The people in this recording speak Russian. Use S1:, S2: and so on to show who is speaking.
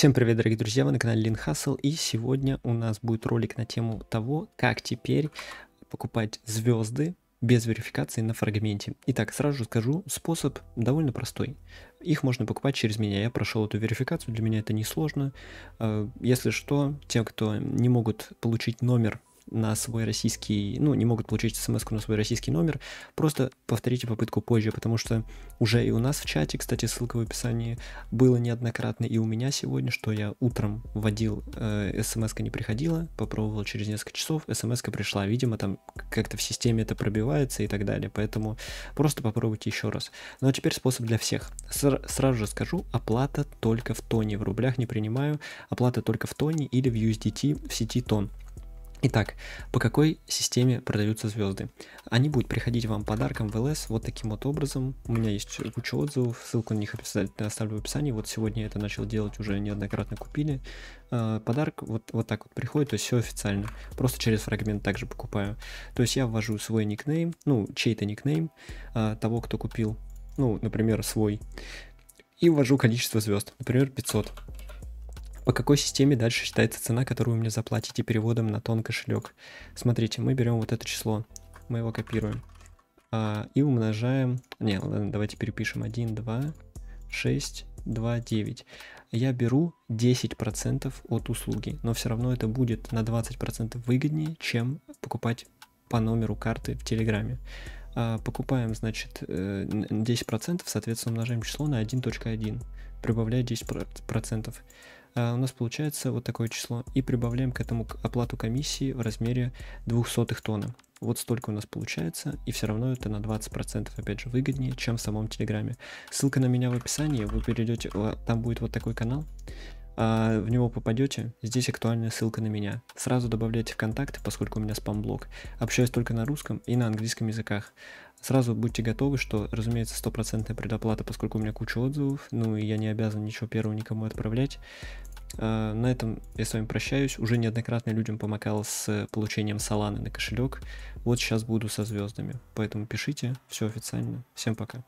S1: Всем привет, дорогие друзья, вы на канале Лин Хасл, и сегодня у нас будет ролик на тему того, как теперь покупать звезды без верификации на фрагменте. Итак, сразу же скажу, способ довольно простой. Их можно покупать через меня. Я прошел эту верификацию, для меня это несложно. Э, если что, те, кто не могут получить номер на свой российский, ну, не могут получить смс на свой российский номер, просто повторите попытку позже, потому что уже и у нас в чате, кстати, ссылка в описании, было неоднократно и у меня сегодня, что я утром вводил, э, смс не приходила, попробовал через несколько часов, смс пришла, видимо, там как-то в системе это пробивается и так далее, поэтому просто попробуйте еще раз. Ну а теперь способ для всех. Ср сразу же скажу, оплата только в тоне, в рублях не принимаю, оплата только в тоне или в USDT в сети тон. Итак, по какой системе продаются звезды? Они будут приходить вам подарком в ЛС вот таким вот образом. У меня есть куча отзывов, ссылку на них обязательно оставлю в описании. Вот сегодня я это начал делать, уже неоднократно купили. А, подарок вот, вот так вот приходит, то есть все официально. Просто через фрагмент также покупаю. То есть я ввожу свой никнейм, ну, чей-то никнейм а, того, кто купил. Ну, например, свой. И ввожу количество звезд, например, 500. По какой системе дальше считается цена, которую вы мне заплатите переводом на тон кошелек? Смотрите, мы берем вот это число, мы его копируем а, и умножаем... Не, ладно, давайте перепишем 1, 2, 6, 2, 9. Я беру 10% от услуги, но все равно это будет на 20% выгоднее, чем покупать по номеру карты в Телеграме. А, покупаем, значит, 10%, э, соответственно, умножаем число на 1.1, прибавляя 10%. А, у нас получается вот такое число. И прибавляем к этому оплату комиссии в размере 0,02 тонна. Вот столько у нас получается, и все равно это на 20% опять же выгоднее, чем в самом Телеграме. Ссылка на меня в описании, вы перейдете, а, там будет вот такой канал, а, в него попадете, здесь актуальная ссылка на меня. Сразу добавляйте в контакты, поскольку у меня спам-блог. Общаюсь только на русском и на английском языках. Сразу будьте готовы, что, разумеется, стопроцентная предоплата, поскольку у меня куча отзывов, ну и я не обязан ничего первого никому отправлять. Э, на этом я с вами прощаюсь. Уже неоднократно людям помогал с э, получением саланы на кошелек. Вот сейчас буду со звездами. Поэтому пишите, все официально. Всем пока.